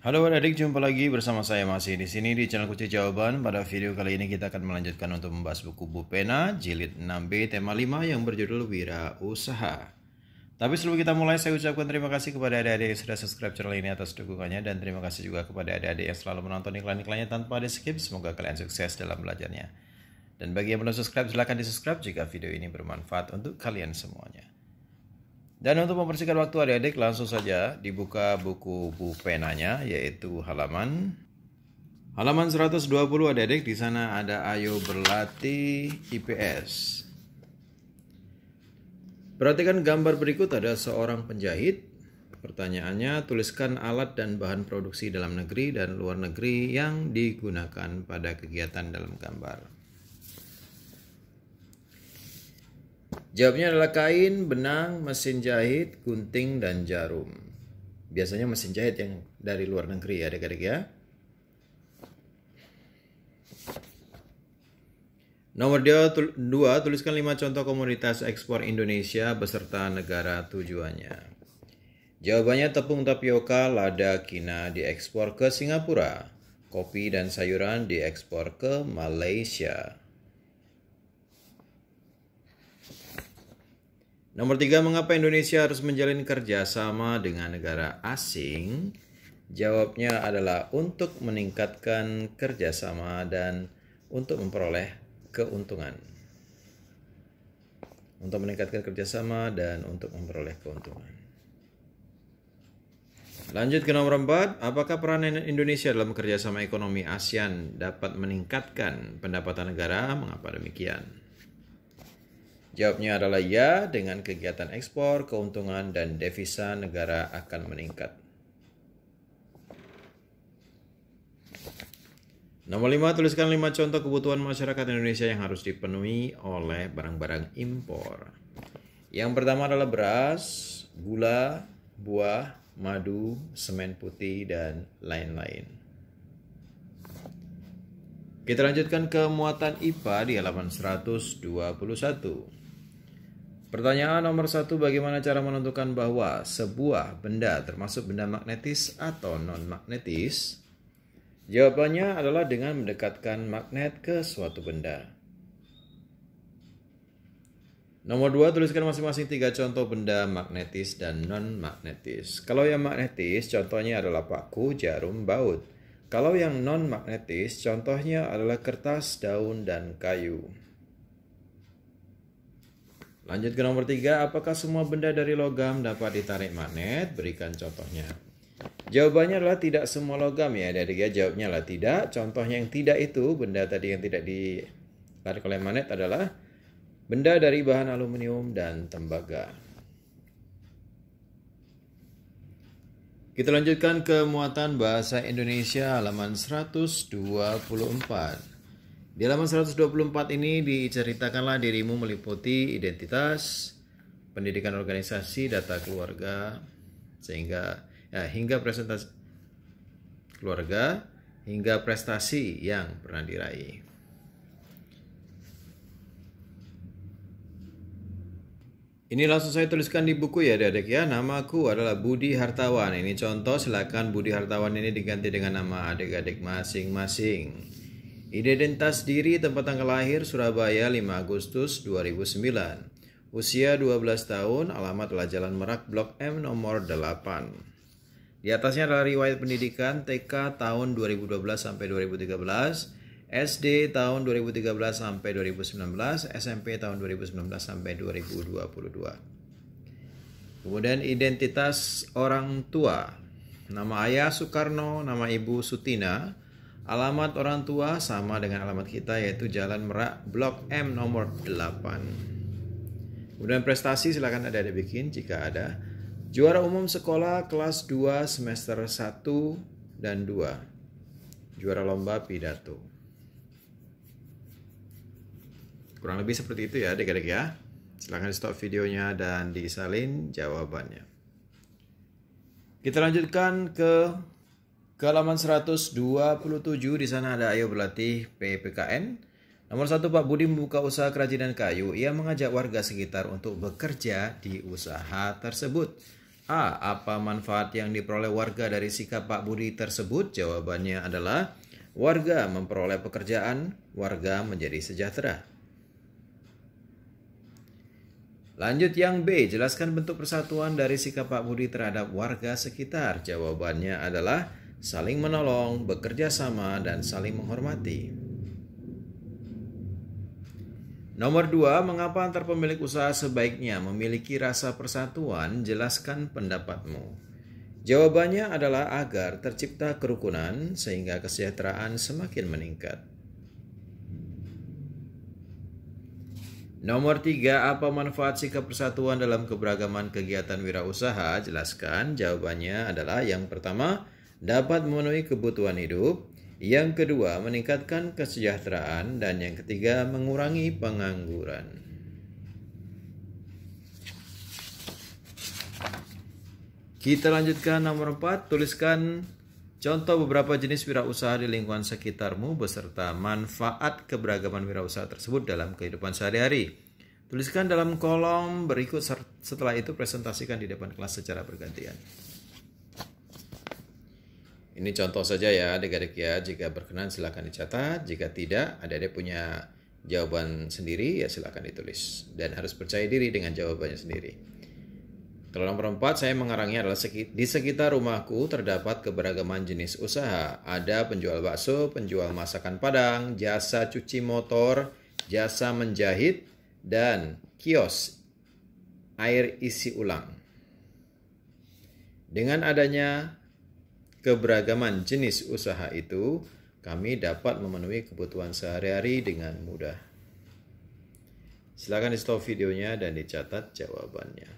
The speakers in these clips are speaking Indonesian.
Halo adik, jumpa lagi bersama saya masih di sini di channel Kucing Jawaban. Pada video kali ini kita akan melanjutkan untuk membahas buku Bu Pena jilid 6B tema 5 yang berjudul Wira Usaha. Tapi sebelum kita mulai saya ucapkan terima kasih kepada adik-adik yang sudah subscribe channel ini atas dukungannya dan terima kasih juga kepada adik-adik yang selalu menonton iklan-iklannya tanpa ada skip. Semoga kalian sukses dalam belajarnya. Dan bagi yang belum subscribe silahkan di subscribe jika video ini bermanfaat untuk kalian semuanya. Dan untuk membersihkan waktu adik-adik langsung saja dibuka buku penanya yaitu halaman halaman 120 adik-adik di sana ada ayo berlatih IPS. Perhatikan gambar berikut ada seorang penjahit. Pertanyaannya tuliskan alat dan bahan produksi dalam negeri dan luar negeri yang digunakan pada kegiatan dalam gambar. Jawabnya adalah kain, benang, mesin jahit, gunting, dan jarum. Biasanya mesin jahit yang dari luar negeri ya adik-adik ya. Nomor dua, tuliskan 5 contoh komunitas ekspor Indonesia beserta negara tujuannya. Jawabannya tepung tapioka, lada, kina diekspor ke Singapura. Kopi dan sayuran diekspor ke Malaysia. Nomor tiga, mengapa Indonesia harus menjalin kerjasama dengan negara asing? Jawabnya adalah untuk meningkatkan kerjasama dan untuk memperoleh keuntungan. Untuk meningkatkan kerjasama dan untuk memperoleh keuntungan. Lanjut ke nomor empat, apakah peran Indonesia dalam kerjasama ekonomi ASEAN dapat meningkatkan pendapatan negara? Mengapa demikian? Jawabnya adalah ya, dengan kegiatan ekspor, keuntungan, dan devisa negara akan meningkat. Nomor 5, tuliskan 5 contoh kebutuhan masyarakat Indonesia yang harus dipenuhi oleh barang-barang impor. Yang pertama adalah beras, gula, buah, madu, semen putih, dan lain-lain. Kita lanjutkan ke muatan IPA di halaman 121. Pertanyaan nomor satu, bagaimana cara menentukan bahwa sebuah benda termasuk benda magnetis atau non-magnetis? Jawabannya adalah dengan mendekatkan magnet ke suatu benda. Nomor dua, tuliskan masing-masing tiga contoh benda magnetis dan non-magnetis. Kalau yang magnetis, contohnya adalah paku, jarum, baut. Kalau yang non-magnetis, contohnya adalah kertas, daun, dan kayu. Lanjut ke nomor 3, apakah semua benda dari logam dapat ditarik magnet? Berikan contohnya. Jawabannya adalah tidak semua logam ya. Dari dia ya. jawabnya adalah tidak. Contohnya yang tidak itu benda tadi yang tidak ditarik oleh magnet adalah benda dari bahan aluminium dan tembaga. Kita lanjutkan ke muatan bahasa Indonesia halaman 124. Di halaman 124 ini diceritakanlah dirimu meliputi identitas, pendidikan organisasi, data keluarga, sehingga ya, hingga presentasi keluarga hingga prestasi yang pernah diraih. Ini langsung saya tuliskan di buku ya adik-adik ya. Namaku adalah Budi Hartawan. Ini contoh silakan Budi Hartawan ini diganti dengan nama adik-adik masing-masing. Identitas diri tempat tanggal lahir Surabaya 5 Agustus 2009. Usia 12 tahun, alamat adalah Jalan Merak Blok M nomor 8. Di atasnya adalah riwayat pendidikan TK tahun 2012 sampai 2013, SD tahun 2013 sampai 2019, SMP tahun 2019 sampai 2022. Kemudian identitas orang tua. Nama ayah Soekarno, nama ibu Sutina, Alamat orang tua sama dengan alamat kita yaitu Jalan Merak Blok M nomor 8. Kemudian prestasi silahkan ada ada bikin jika ada. Juara umum sekolah kelas 2 semester 1 dan 2. Juara lomba pidato. Kurang lebih seperti itu ya adik-adik ya. Silahkan stop videonya dan disalin jawabannya. Kita lanjutkan ke ke halaman 127 di sana ada ayo berlatih PPKN. Nomor satu Pak Budi membuka usaha kerajinan kayu. Ia mengajak warga sekitar untuk bekerja di usaha tersebut. A. Apa manfaat yang diperoleh warga dari sikap Pak Budi tersebut? Jawabannya adalah warga memperoleh pekerjaan, warga menjadi sejahtera. Lanjut yang B, jelaskan bentuk persatuan dari sikap Pak Budi terhadap warga sekitar. Jawabannya adalah saling menolong, bekerja sama, dan saling menghormati. Nomor dua, mengapa antar pemilik usaha sebaiknya memiliki rasa persatuan? Jelaskan pendapatmu. Jawabannya adalah agar tercipta kerukunan sehingga kesejahteraan semakin meningkat. Nomor tiga, apa manfaat sikap persatuan dalam keberagaman kegiatan wirausaha? Jelaskan, jawabannya adalah yang pertama, dapat memenuhi kebutuhan hidup, yang kedua meningkatkan kesejahteraan, dan yang ketiga mengurangi pengangguran. Kita lanjutkan nomor 4, tuliskan contoh beberapa jenis wirausaha di lingkungan sekitarmu beserta manfaat keberagaman wirausaha tersebut dalam kehidupan sehari-hari. Tuliskan dalam kolom berikut setelah itu presentasikan di depan kelas secara bergantian. Ini contoh saja ya adik-adik ya. Jika berkenan silahkan dicatat. Jika tidak, adik-adik punya jawaban sendiri ya silahkan ditulis. Dan harus percaya diri dengan jawabannya sendiri. Kalau nomor 4 saya mengarangnya adalah di sekitar rumahku terdapat keberagaman jenis usaha. Ada penjual bakso, penjual masakan Padang, jasa cuci motor, jasa menjahit, dan kios air isi ulang. Dengan adanya keberagaman jenis usaha itu, kami dapat memenuhi kebutuhan sehari-hari dengan mudah. Silakan di stop videonya dan dicatat jawabannya.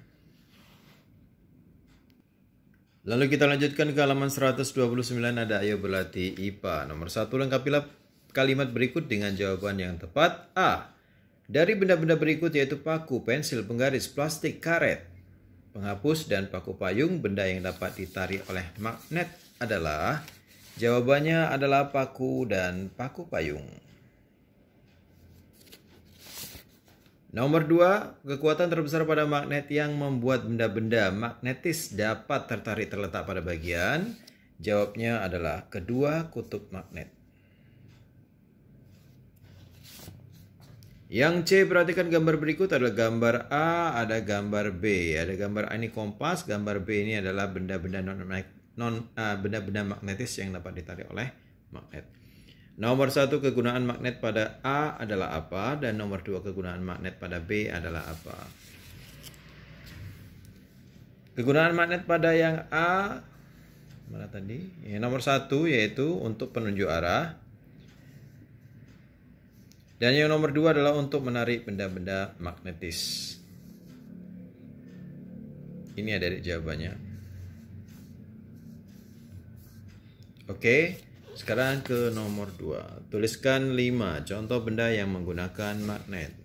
Lalu kita lanjutkan ke halaman 129 ada ayo berlatih IPA. Nomor 1 lengkapilah kalimat berikut dengan jawaban yang tepat. A. Dari benda-benda berikut yaitu paku, pensil, penggaris, plastik, karet, penghapus, dan paku payung, benda yang dapat ditarik oleh magnet adalah jawabannya adalah paku dan paku payung. Nomor dua, kekuatan terbesar pada magnet yang membuat benda-benda magnetis dapat tertarik terletak pada bagian. Jawabnya adalah kedua kutub magnet. Yang C, perhatikan gambar berikut adalah gambar A, ada gambar B. Ada gambar A ini kompas, gambar B ini adalah benda-benda non-magnet non benda ah, benda-benda magnetis yang dapat ditarik oleh magnet. Nomor satu kegunaan magnet pada A adalah apa dan nomor dua kegunaan magnet pada B adalah apa? Kegunaan magnet pada yang A mana tadi? Ya, nomor satu yaitu untuk penunjuk arah. Dan yang nomor dua adalah untuk menarik benda-benda magnetis. Ini ada jawabannya. Oke, sekarang ke nomor 2. Tuliskan 5 contoh benda yang menggunakan magnet.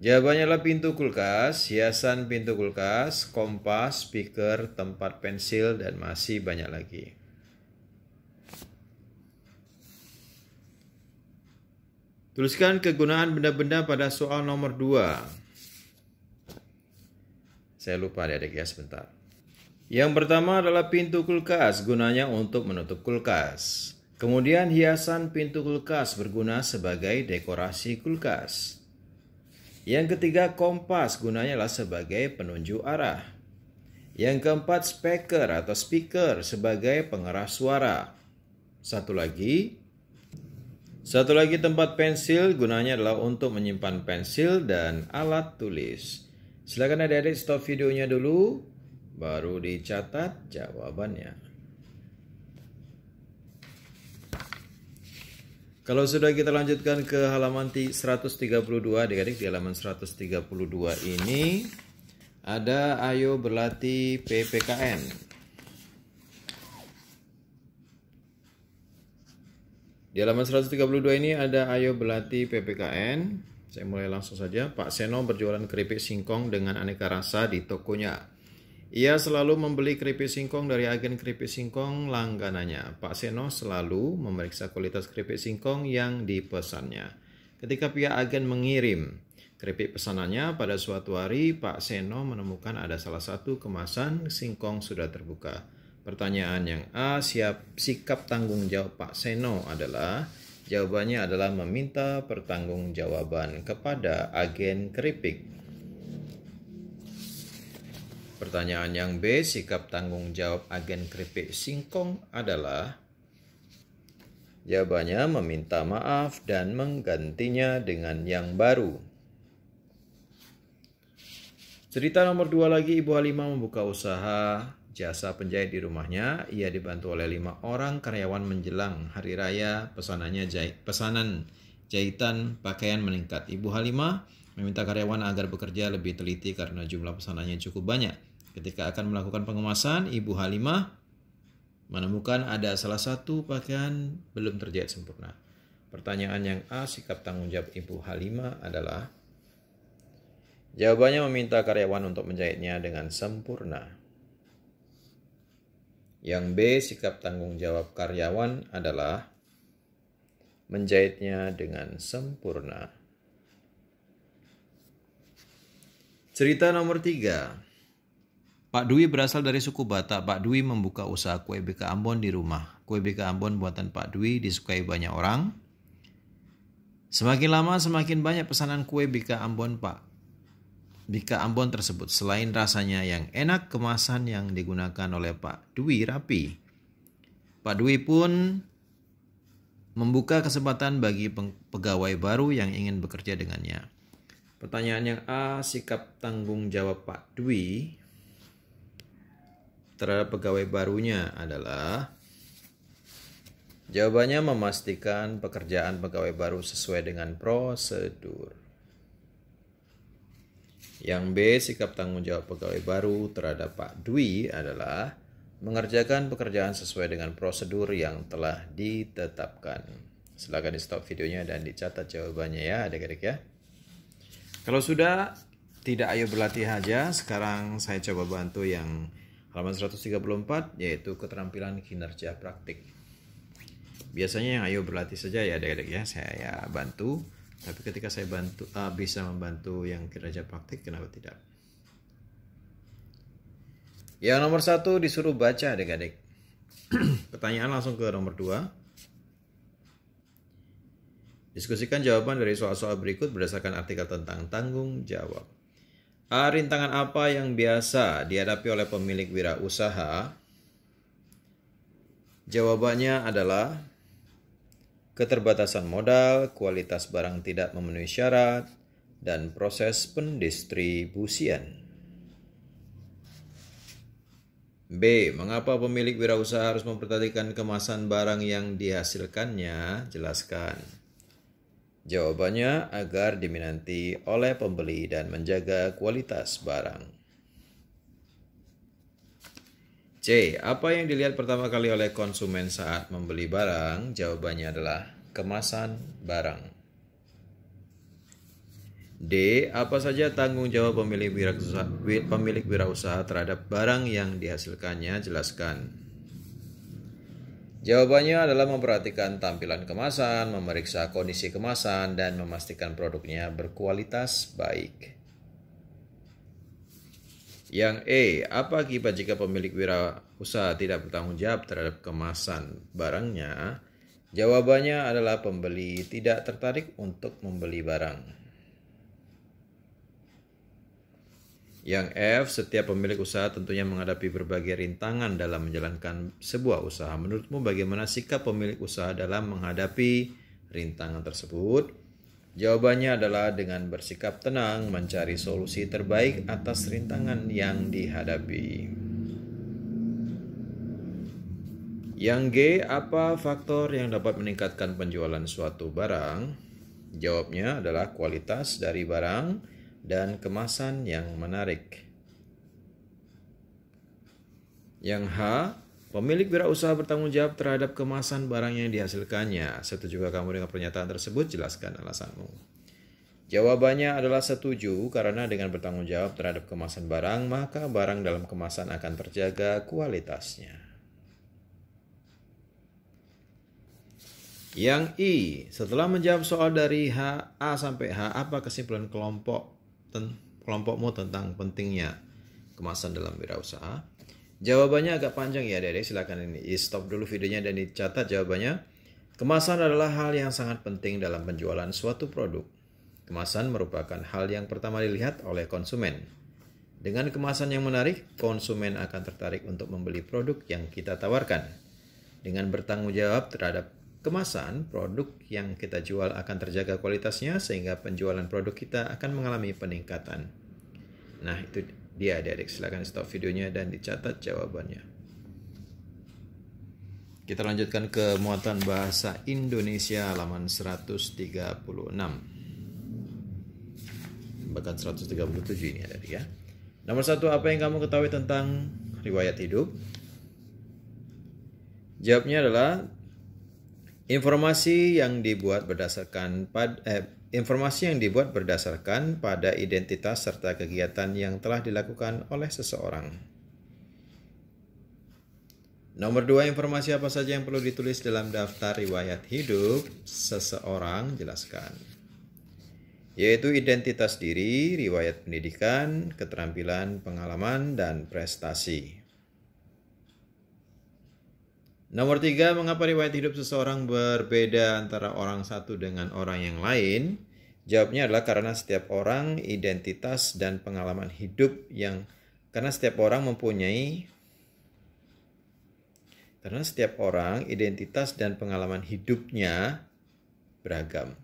Jawabannya adalah pintu kulkas, hiasan pintu kulkas, kompas, speaker, tempat pensil, dan masih banyak lagi. Tuliskan kegunaan benda-benda pada soal nomor 2. Saya lupa adik-adik ya sebentar. Yang pertama adalah pintu kulkas, gunanya untuk menutup kulkas. Kemudian hiasan pintu kulkas berguna sebagai dekorasi kulkas. Yang ketiga kompas gunanya adalah sebagai penunjuk arah. Yang keempat speaker atau speaker sebagai pengeras suara. Satu lagi satu lagi tempat pensil gunanya adalah untuk menyimpan pensil dan alat tulis. Silakan adik-adik stop videonya dulu. Baru dicatat jawabannya. Kalau sudah kita lanjutkan ke halaman 132 adik-adik di halaman 132 ini ada ayo berlatih PPKN. Di halaman 132 ini ada ayo berlatih PPKN. Saya mulai langsung saja. Pak Seno berjualan keripik singkong dengan aneka rasa di tokonya. Ia selalu membeli keripik singkong dari agen keripik singkong langganannya. Pak Seno selalu memeriksa kualitas keripik singkong yang dipesannya. Ketika pihak agen mengirim keripik pesanannya, pada suatu hari Pak Seno menemukan ada salah satu kemasan singkong sudah terbuka. Pertanyaan yang A, siap sikap tanggung jawab Pak Seno adalah Jawabannya adalah meminta pertanggungjawaban kepada agen keripik. Pertanyaan yang B, sikap tanggung jawab agen keripik singkong adalah Jawabannya meminta maaf dan menggantinya dengan yang baru. Cerita nomor dua lagi, Ibu Halimah membuka usaha jasa penjahit di rumahnya. Ia dibantu oleh lima orang karyawan menjelang hari raya. Pesanannya jahit, pesanan jahitan pakaian meningkat. Ibu Halimah meminta karyawan agar bekerja lebih teliti karena jumlah pesanannya cukup banyak. Ketika akan melakukan pengemasan, Ibu Halimah menemukan ada salah satu pakaian belum terjahit sempurna. Pertanyaan yang A, sikap tanggung jawab Ibu Halimah adalah Jawabannya meminta karyawan untuk menjahitnya dengan sempurna. Yang B, sikap tanggung jawab karyawan adalah menjahitnya dengan sempurna. Cerita nomor 3. Pak Dwi berasal dari suku Batak. Pak Dwi membuka usaha kue BK Ambon di rumah. Kue BK Ambon buatan Pak Dwi disukai banyak orang. Semakin lama semakin banyak pesanan kue BK Ambon Pak. BK Ambon tersebut selain rasanya yang enak, kemasan yang digunakan oleh Pak Dwi rapi. Pak Dwi pun membuka kesempatan bagi pegawai baru yang ingin bekerja dengannya. Pertanyaan yang A, sikap tanggung jawab Pak Dwi terhadap pegawai barunya adalah Jawabannya memastikan pekerjaan pegawai baru sesuai dengan prosedur. Yang B, sikap tanggung jawab pegawai baru terhadap Pak Dwi adalah mengerjakan pekerjaan sesuai dengan prosedur yang telah ditetapkan. Silahkan di stop videonya dan dicatat jawabannya ya adik-adik ya. Kalau sudah, tidak ayo berlatih aja. Sekarang saya coba bantu yang Halaman 134 yaitu keterampilan kinerja praktik. Biasanya yang ayo berlatih saja ya adik-adik ya, saya ya, bantu. Tapi ketika saya bantu uh, bisa membantu yang kinerja praktik, kenapa tidak? Yang nomor satu disuruh baca adik-adik. Pertanyaan langsung ke nomor dua. Diskusikan jawaban dari soal-soal berikut berdasarkan artikel tentang tanggung jawab. A. Ah, rintangan apa yang biasa dihadapi oleh pemilik wirausaha? Jawabannya adalah keterbatasan modal, kualitas barang tidak memenuhi syarat, dan proses pendistribusian. B. Mengapa pemilik wirausaha harus memperhatikan kemasan barang yang dihasilkannya? Jelaskan. Jawabannya agar diminati oleh pembeli dan menjaga kualitas barang. C. Apa yang dilihat pertama kali oleh konsumen saat membeli barang? Jawabannya adalah kemasan barang. D. Apa saja tanggung jawab pemilik wirausaha, pemilik terhadap barang yang dihasilkannya? Jelaskan. Jawabannya adalah memperhatikan tampilan kemasan, memeriksa kondisi kemasan, dan memastikan produknya berkualitas baik. Yang E, apa akibat jika pemilik wira usaha tidak bertanggung jawab terhadap kemasan barangnya? Jawabannya adalah pembeli tidak tertarik untuk membeli barang. Yang F, setiap pemilik usaha tentunya menghadapi berbagai rintangan dalam menjalankan sebuah usaha. Menurutmu bagaimana sikap pemilik usaha dalam menghadapi rintangan tersebut? Jawabannya adalah dengan bersikap tenang, mencari solusi terbaik atas rintangan yang dihadapi. Yang G, apa faktor yang dapat meningkatkan penjualan suatu barang? Jawabnya adalah kualitas dari barang, dan kemasan yang menarik. Yang H, pemilik wirausaha bertanggung jawab terhadap kemasan barang yang dihasilkannya. Setujukah kamu dengan pernyataan tersebut? Jelaskan alasanmu. Jawabannya adalah setuju karena dengan bertanggung jawab terhadap kemasan barang, maka barang dalam kemasan akan terjaga kualitasnya. Yang I, setelah menjawab soal dari H, A sampai H, apa kesimpulan kelompok kelompokmu tentang pentingnya kemasan dalam wirausaha? Jawabannya agak panjang ya Dede, silakan ini stop dulu videonya dan dicatat jawabannya. Kemasan adalah hal yang sangat penting dalam penjualan suatu produk. Kemasan merupakan hal yang pertama dilihat oleh konsumen. Dengan kemasan yang menarik, konsumen akan tertarik untuk membeli produk yang kita tawarkan. Dengan bertanggung jawab terhadap kemasan, produk yang kita jual akan terjaga kualitasnya sehingga penjualan produk kita akan mengalami peningkatan. Nah, itu dia adik-adik. Silahkan stop videonya dan dicatat jawabannya. Kita lanjutkan ke muatan bahasa Indonesia halaman 136. Bahkan 137 ini ada ya. Nomor satu, apa yang kamu ketahui tentang riwayat hidup? Jawabnya adalah Informasi yang dibuat berdasarkan pad, eh, informasi yang dibuat berdasarkan pada identitas serta kegiatan yang telah dilakukan oleh seseorang. Nomor dua, informasi apa saja yang perlu ditulis dalam daftar riwayat hidup seseorang, jelaskan. Yaitu identitas diri, riwayat pendidikan, keterampilan, pengalaman, dan prestasi. Nomor tiga, mengapa riwayat hidup seseorang berbeda antara orang satu dengan orang yang lain? Jawabnya adalah karena setiap orang identitas dan pengalaman hidup yang karena setiap orang mempunyai karena setiap orang identitas dan pengalaman hidupnya beragam.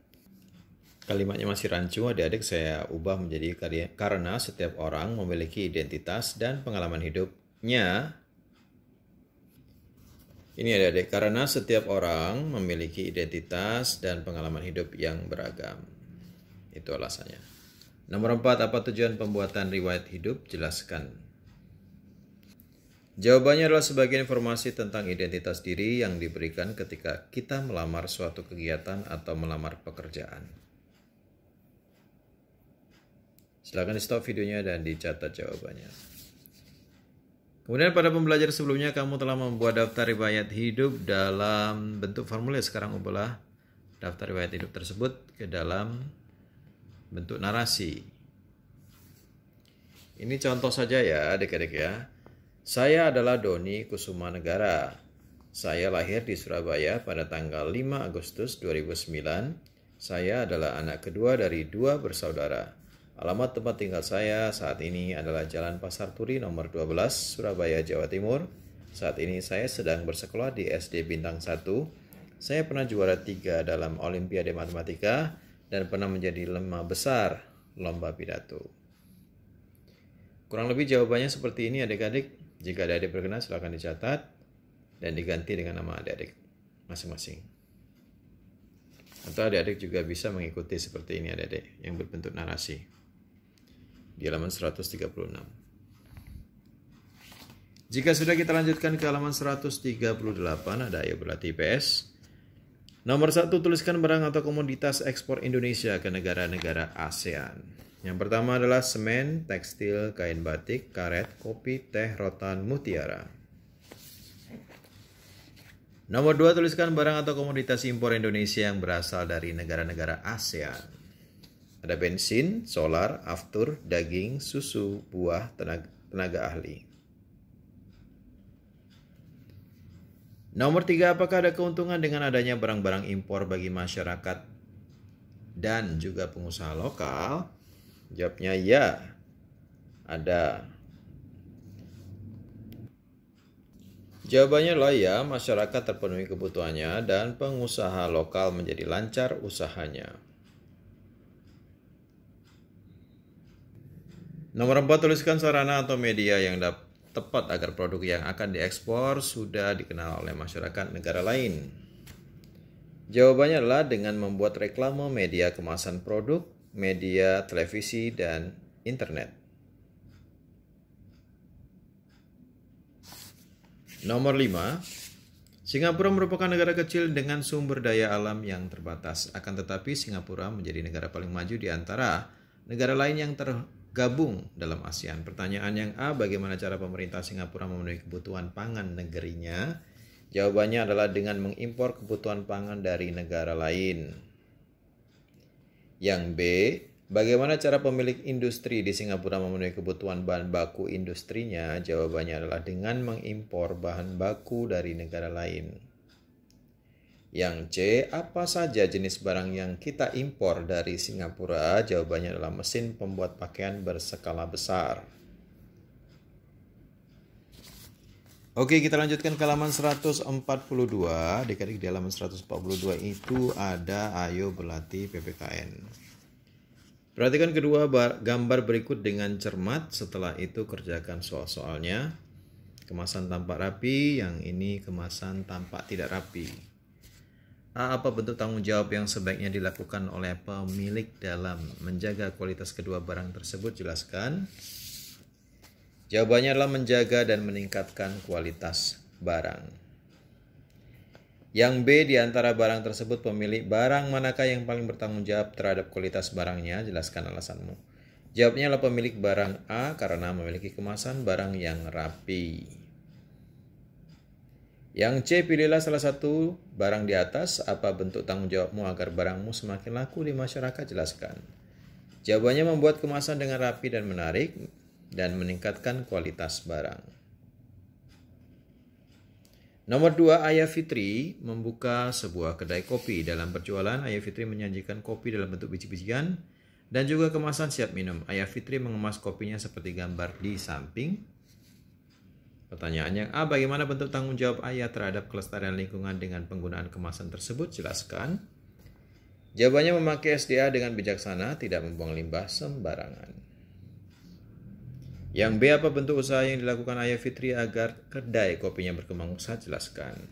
Kalimatnya masih rancu, adik-adik saya ubah menjadi karya, karena setiap orang memiliki identitas dan pengalaman hidupnya ini ada ya, adik karena setiap orang memiliki identitas dan pengalaman hidup yang beragam. Itu alasannya. Nomor empat, apa tujuan pembuatan riwayat hidup? Jelaskan. Jawabannya adalah sebagai informasi tentang identitas diri yang diberikan ketika kita melamar suatu kegiatan atau melamar pekerjaan. Silahkan di stop videonya dan dicatat jawabannya. Kemudian pada pembelajaran sebelumnya kamu telah membuat daftar riwayat hidup dalam bentuk formulir. Sekarang ubahlah daftar riwayat hidup tersebut ke dalam bentuk narasi. Ini contoh saja ya adik-adik ya. Saya adalah Doni Kusuma Negara. Saya lahir di Surabaya pada tanggal 5 Agustus 2009. Saya adalah anak kedua dari dua bersaudara. Alamat tempat tinggal saya saat ini adalah Jalan Pasar Turi nomor 12, Surabaya, Jawa Timur. Saat ini saya sedang bersekolah di SD Bintang 1. Saya pernah juara 3 dalam Olimpiade Matematika dan pernah menjadi lema besar lomba pidato. Kurang lebih jawabannya seperti ini adik-adik. Jika adik-adik berkenan silahkan dicatat dan diganti dengan nama adik-adik masing-masing. Atau adik-adik juga bisa mengikuti seperti ini adik-adik yang berbentuk narasi di halaman 136. Jika sudah kita lanjutkan ke halaman 138 ada ayo berlatih IPS. Nomor 1 tuliskan barang atau komoditas ekspor Indonesia ke negara-negara ASEAN. Yang pertama adalah semen, tekstil, kain batik, karet, kopi, teh, rotan, mutiara. Nomor 2 tuliskan barang atau komoditas impor Indonesia yang berasal dari negara-negara ASEAN. Ada bensin, solar, aftur, daging, susu, buah, tenaga, tenaga ahli. Nomor tiga, apakah ada keuntungan dengan adanya barang-barang impor bagi masyarakat dan juga pengusaha lokal? Jawabnya ya, ada. Jawabannya lah ya, masyarakat terpenuhi kebutuhannya dan pengusaha lokal menjadi lancar usahanya. Nomor 4 tuliskan sarana atau media yang tepat agar produk yang akan diekspor sudah dikenal oleh masyarakat negara lain. Jawabannya adalah dengan membuat reklame media kemasan produk, media televisi dan internet. Nomor 5. Singapura merupakan negara kecil dengan sumber daya alam yang terbatas. Akan tetapi Singapura menjadi negara paling maju di antara negara lain yang ter gabung dalam ASEAN. Pertanyaan yang A, bagaimana cara pemerintah Singapura memenuhi kebutuhan pangan negerinya? Jawabannya adalah dengan mengimpor kebutuhan pangan dari negara lain. Yang B, bagaimana cara pemilik industri di Singapura memenuhi kebutuhan bahan baku industrinya? Jawabannya adalah dengan mengimpor bahan baku dari negara lain. Yang C, apa saja jenis barang yang kita impor dari Singapura? Jawabannya adalah mesin pembuat pakaian berskala besar. Oke, kita lanjutkan ke halaman 142. Dikarik di halaman 142 itu ada ayo berlatih PPKN. Perhatikan kedua gambar berikut dengan cermat. Setelah itu kerjakan soal-soalnya. Kemasan tampak rapi, yang ini kemasan tampak tidak rapi. A. Ah, apa bentuk tanggung jawab yang sebaiknya dilakukan oleh pemilik dalam menjaga kualitas kedua barang tersebut? Jelaskan. Jawabannya adalah menjaga dan meningkatkan kualitas barang. Yang B di antara barang tersebut pemilik barang manakah yang paling bertanggung jawab terhadap kualitas barangnya? Jelaskan alasanmu. Jawabnya adalah pemilik barang A karena memiliki kemasan barang yang rapi. Yang C pilihlah salah satu barang di atas, apa bentuk tanggung jawabmu agar barangmu semakin laku di masyarakat jelaskan. Jawabannya membuat kemasan dengan rapi dan menarik dan meningkatkan kualitas barang. Nomor dua, Ayah Fitri membuka sebuah kedai kopi. Dalam perjualan, Ayah Fitri menyajikan kopi dalam bentuk biji-bijian dan juga kemasan siap minum. Ayah Fitri mengemas kopinya seperti gambar di samping Pertanyaannya, A. Bagaimana bentuk tanggung jawab ayah terhadap kelestarian lingkungan dengan penggunaan kemasan tersebut? Jelaskan. Jawabannya memakai SDA dengan bijaksana, tidak membuang limbah sembarangan. Yang B. Apa bentuk usaha yang dilakukan ayah Fitri agar kedai kopinya berkembang usaha? Jelaskan.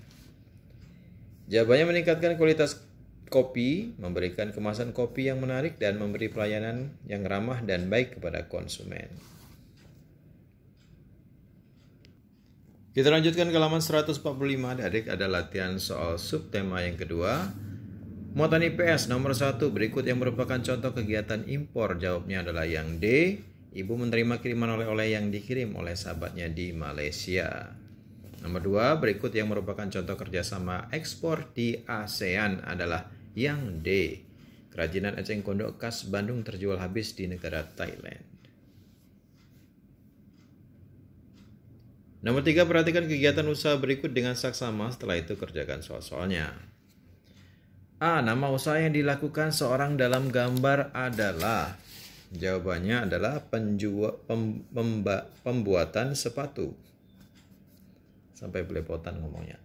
Jawabannya meningkatkan kualitas kopi, memberikan kemasan kopi yang menarik dan memberi pelayanan yang ramah dan baik kepada konsumen. Kita lanjutkan ke halaman 145 adik-adik ada latihan soal subtema yang kedua Muatan IPS nomor 1 berikut yang merupakan contoh kegiatan impor jawabnya adalah yang D Ibu menerima kiriman oleh-oleh yang dikirim oleh sahabatnya di Malaysia Nomor 2 berikut yang merupakan contoh kerjasama ekspor di ASEAN adalah yang D Kerajinan eceng gondok khas Bandung terjual habis di negara Thailand Nomor tiga, perhatikan kegiatan usaha berikut dengan saksama setelah itu kerjakan soal-soalnya. A. Nama usaha yang dilakukan seorang dalam gambar adalah Jawabannya adalah penjua, pem, pemba, pembuatan sepatu. Sampai belepotan ngomongnya.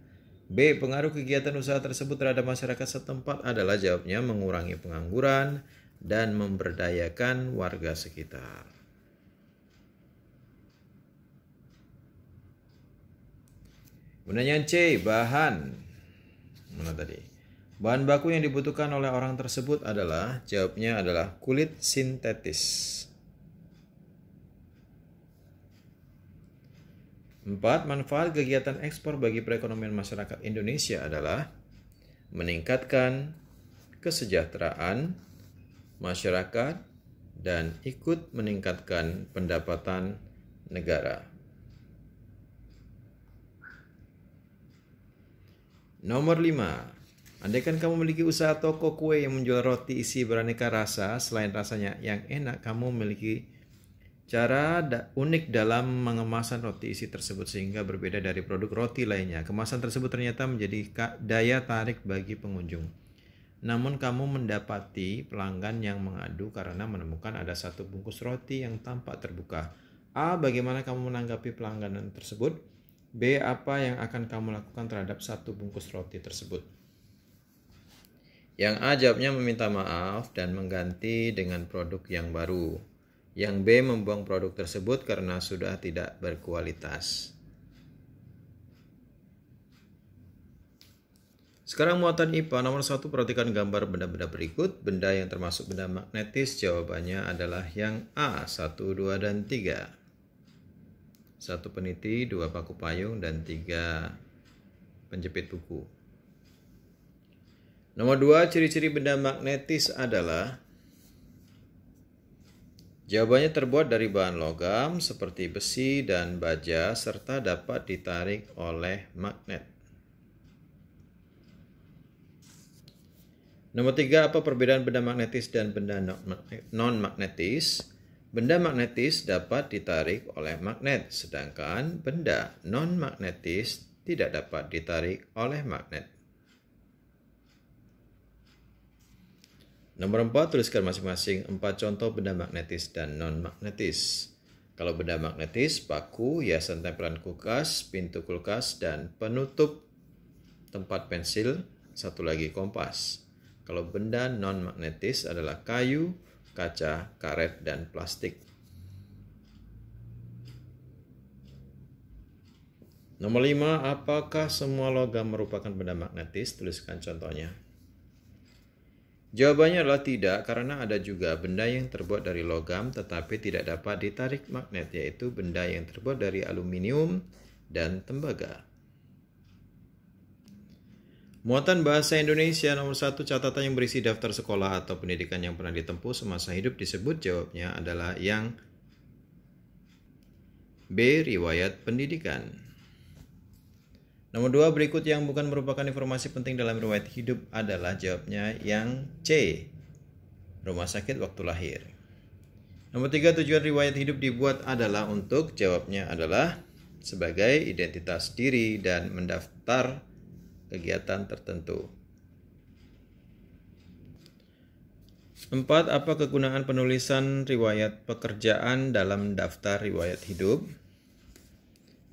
B. Pengaruh kegiatan usaha tersebut terhadap masyarakat setempat adalah jawabnya mengurangi pengangguran dan memberdayakan warga sekitar. Kemudian C, bahan. Mana tadi? Bahan baku yang dibutuhkan oleh orang tersebut adalah, jawabnya adalah kulit sintetis. 4. Manfaat kegiatan ekspor bagi perekonomian masyarakat Indonesia adalah meningkatkan kesejahteraan masyarakat dan ikut meningkatkan pendapatan negara. Nomor 5. Andaikan kamu memiliki usaha toko kue yang menjual roti isi beraneka rasa, selain rasanya yang enak, kamu memiliki cara da unik dalam mengemasan roti isi tersebut sehingga berbeda dari produk roti lainnya. Kemasan tersebut ternyata menjadi daya tarik bagi pengunjung. Namun kamu mendapati pelanggan yang mengadu karena menemukan ada satu bungkus roti yang tampak terbuka. A. Bagaimana kamu menanggapi pelangganan tersebut? B. Apa yang akan kamu lakukan terhadap satu bungkus roti tersebut? Yang A jawabnya meminta maaf dan mengganti dengan produk yang baru. Yang B membuang produk tersebut karena sudah tidak berkualitas. Sekarang muatan IPA nomor satu perhatikan gambar benda-benda berikut. Benda yang termasuk benda magnetis jawabannya adalah yang A, 1, 2, dan 3 satu peniti, dua paku payung, dan tiga penjepit buku. Nomor dua, ciri-ciri benda magnetis adalah Jawabannya terbuat dari bahan logam seperti besi dan baja serta dapat ditarik oleh magnet. Nomor tiga, apa perbedaan benda magnetis dan benda non-magnetis? Benda magnetis dapat ditarik oleh magnet, sedangkan benda non-magnetis tidak dapat ditarik oleh magnet. Nomor 4, tuliskan masing-masing 4 contoh benda magnetis dan non-magnetis. Kalau benda magnetis, paku, hiasan tempelan kulkas, pintu kulkas, dan penutup tempat pensil, satu lagi kompas. Kalau benda non-magnetis adalah kayu, kaca, karet, dan plastik. Nomor 5, apakah semua logam merupakan benda magnetis? Tuliskan contohnya. Jawabannya adalah tidak, karena ada juga benda yang terbuat dari logam tetapi tidak dapat ditarik magnet, yaitu benda yang terbuat dari aluminium dan tembaga. Muatan Bahasa Indonesia nomor satu catatan yang berisi daftar sekolah atau pendidikan yang pernah ditempuh semasa hidup disebut jawabnya adalah yang B. Riwayat pendidikan Nomor dua berikut yang bukan merupakan informasi penting dalam riwayat hidup adalah jawabnya yang C. Rumah sakit waktu lahir Nomor tiga tujuan riwayat hidup dibuat adalah untuk jawabnya adalah sebagai identitas diri dan mendaftar kegiatan tertentu. Empat. Apa kegunaan penulisan riwayat pekerjaan dalam daftar riwayat hidup?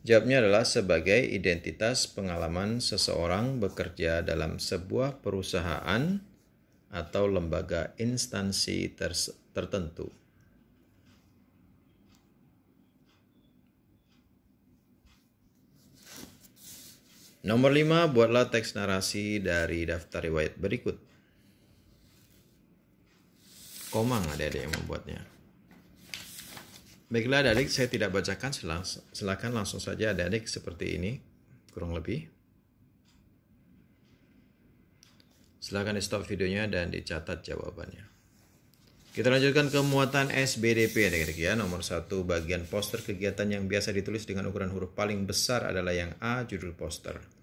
Jawabnya adalah sebagai identitas pengalaman seseorang bekerja dalam sebuah perusahaan atau lembaga instansi tertentu. Nomor 5, buatlah teks narasi dari daftar riwayat berikut. Komang ada ada yang membuatnya. Baiklah adik-adik, saya tidak bacakan, silakan Silahkan langsung saja adik-adik seperti ini, kurang lebih. Silahkan di stop videonya dan dicatat jawabannya. Kita lanjutkan ke muatan SBDP adik-adik ya. Nomor satu bagian poster kegiatan yang biasa ditulis dengan ukuran huruf paling besar adalah yang A judul poster.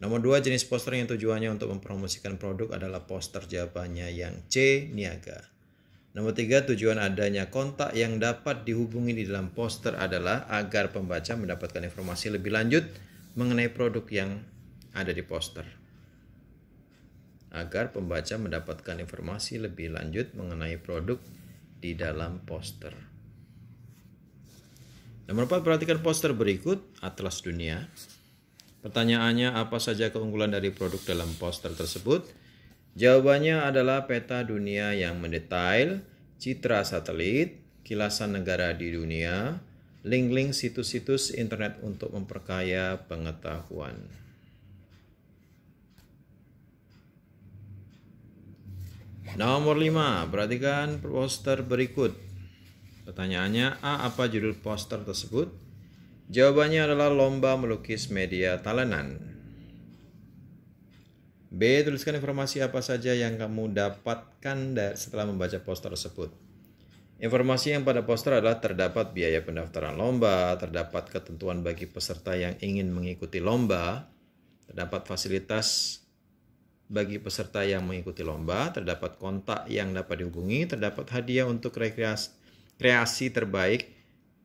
Nomor dua jenis poster yang tujuannya untuk mempromosikan produk adalah poster jawabannya yang C, niaga. Nomor tiga, tujuan adanya kontak yang dapat dihubungi di dalam poster adalah agar pembaca mendapatkan informasi lebih lanjut mengenai produk yang ada di poster. Agar pembaca mendapatkan informasi lebih lanjut mengenai produk di dalam poster. Nomor empat, perhatikan poster berikut, Atlas Dunia. Pertanyaannya apa saja keunggulan dari produk dalam poster tersebut? Jawabannya adalah peta dunia yang mendetail, citra satelit, kilasan negara di dunia, link-link situs-situs internet untuk memperkaya pengetahuan. Nomor 5, perhatikan poster berikut. Pertanyaannya, A apa judul poster tersebut? Jawabannya adalah lomba melukis media talenan. B. Tuliskan informasi apa saja yang kamu dapatkan setelah membaca poster tersebut. Informasi yang pada poster adalah terdapat biaya pendaftaran lomba, terdapat ketentuan bagi peserta yang ingin mengikuti lomba, terdapat fasilitas bagi peserta yang mengikuti lomba, terdapat kontak yang dapat dihubungi, terdapat hadiah untuk rekreasi, kreasi terbaik,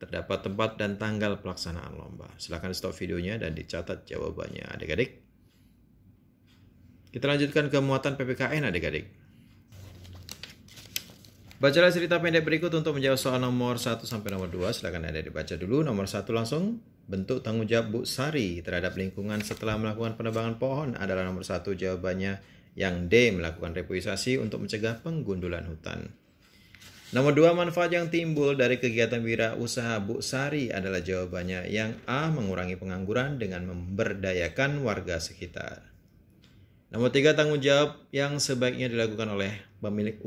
Terdapat tempat dan tanggal pelaksanaan lomba. Silahkan stop videonya dan dicatat jawabannya adik-adik. Kita lanjutkan ke muatan PPKN adik-adik. Bacalah cerita pendek berikut untuk menjawab soal nomor 1 sampai nomor 2. Silakan Anda dibaca dulu. Nomor 1 langsung. Bentuk tanggung jawab Bu Sari terhadap lingkungan setelah melakukan penebangan pohon adalah nomor 1 jawabannya yang D melakukan repuisasi untuk mencegah penggundulan hutan. Nomor dua manfaat yang timbul dari kegiatan wira usaha Bu Sari adalah jawabannya yang A. Mengurangi pengangguran dengan memberdayakan warga sekitar. Nomor tiga tanggung jawab yang sebaiknya dilakukan oleh pemilik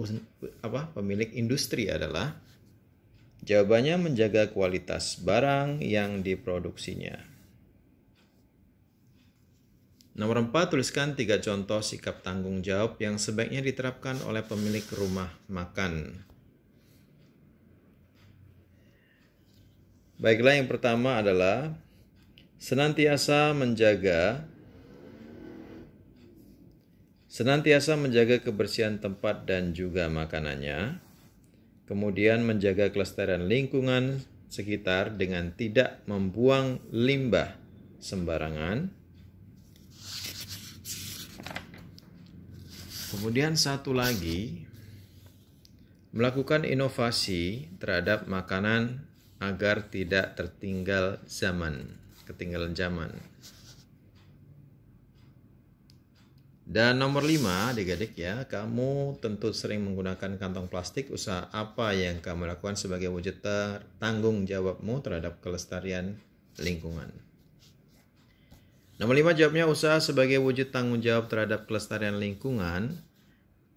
apa pemilik industri adalah jawabannya menjaga kualitas barang yang diproduksinya. Nomor 4, tuliskan tiga contoh sikap tanggung jawab yang sebaiknya diterapkan oleh pemilik rumah makan. Baiklah, yang pertama adalah senantiasa menjaga senantiasa menjaga kebersihan tempat dan juga makanannya, kemudian menjaga kelestarian lingkungan sekitar dengan tidak membuang limbah sembarangan. Kemudian satu lagi, melakukan inovasi terhadap makanan agar tidak tertinggal zaman, ketinggalan zaman. Dan nomor lima, digadik ya, kamu tentu sering menggunakan kantong plastik. Usaha apa yang kamu lakukan sebagai wujud tanggung jawabmu terhadap kelestarian lingkungan? Nomor lima jawabnya usaha sebagai wujud tanggung jawab terhadap kelestarian lingkungan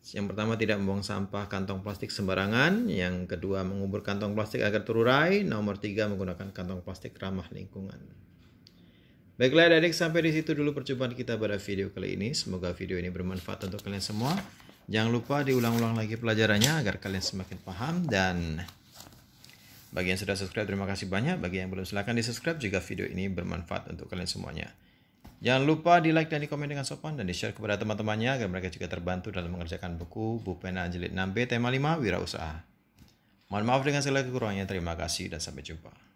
yang pertama tidak membuang sampah kantong plastik sembarangan, yang kedua mengubur kantong plastik agar terurai, nomor tiga menggunakan kantong plastik ramah lingkungan. Baiklah adik-adik sampai disitu dulu percobaan kita pada video kali ini. Semoga video ini bermanfaat untuk kalian semua. Jangan lupa diulang-ulang lagi pelajarannya agar kalian semakin paham dan bagi yang sudah subscribe terima kasih banyak. Bagi yang belum silahkan di subscribe jika video ini bermanfaat untuk kalian semuanya. Jangan lupa di like dan di komen dengan sopan dan di share kepada teman-temannya agar mereka juga terbantu dalam mengerjakan buku Bupena Jilid 6B Tema 5 Wirausaha. Mohon maaf dengan segala kekurangannya. Terima kasih dan sampai jumpa.